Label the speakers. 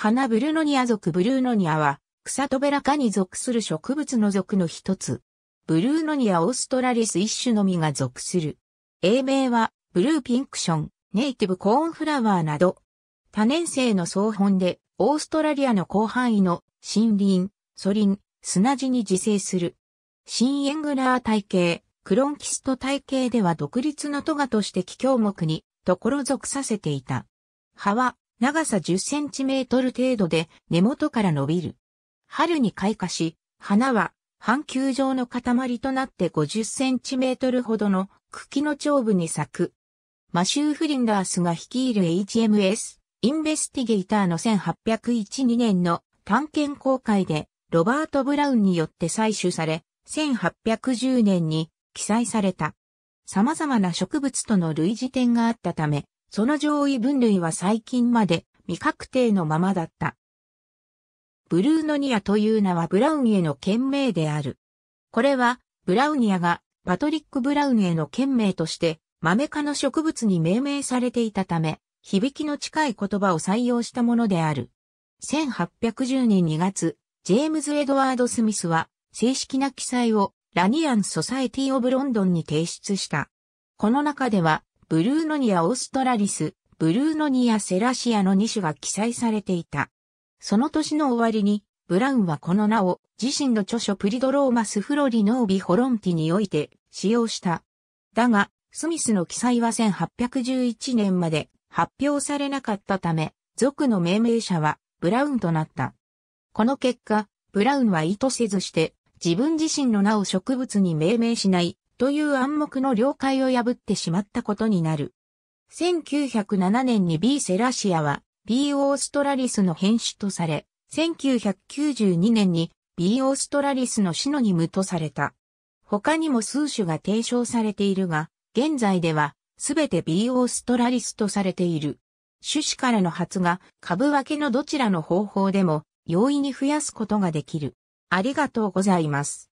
Speaker 1: 花ブルノニア属ブルーノニアは、草トベラ科に属する植物の属の一つ。ブルーノニアオーストラリス一種のみが属する。英名は、ブルーピンクション、ネイティブコーンフラワーなど。多年生の総本で、オーストラリアの広範囲の森林、ソリン、砂地に自生する。新エングラー体系、クロンキスト体系では独立のトガとして気境目に、ところ属させていた。葉は、長さ10センチメートル程度で根元から伸びる。春に開花し、花は半球状の塊となって50センチメートルほどの茎の頂部に咲く。マシュー・フリンダースが率いる HMS、インベスティゲイターの1801-2年の探検公開で、ロバート・ブラウンによって採取され、1810年に記載された。様々な植物との類似点があったため、その上位分類は最近まで未確定のままだった。ブルーノニアという名はブラウンへの県名である。これは、ブラウニアがパトリック・ブラウンへの県名として、マメ科の植物に命名されていたため、響きの近い言葉を採用したものである。1810年2月、ジェームズ・エドワード・スミスは、正式な記載をラニアン・ソサエティ・オブ・ロンドンに提出した。この中では、ブルーノニア・オーストラリス、ブルーノニア・セラシアの2種が記載されていた。その年の終わりに、ブラウンはこの名を自身の著書プリドローマス・フロリノービ・ホロンティにおいて使用した。だが、スミスの記載は1811年まで発表されなかったため、族の命名者はブラウンとなった。この結果、ブラウンは意図せずして自分自身の名を植物に命名しないという暗黙の了解を破ってしまったことになる。1907年に B セラシアは B オーストラリスの変種とされ、1992年に B オーストラリスのシノニムとされた。他にも数種が提唱されているが、現在ではすべて B オーストラリスとされている。種子からの発が株分けのどちらの方法でも容易に増やすことができる。ありがとうございます。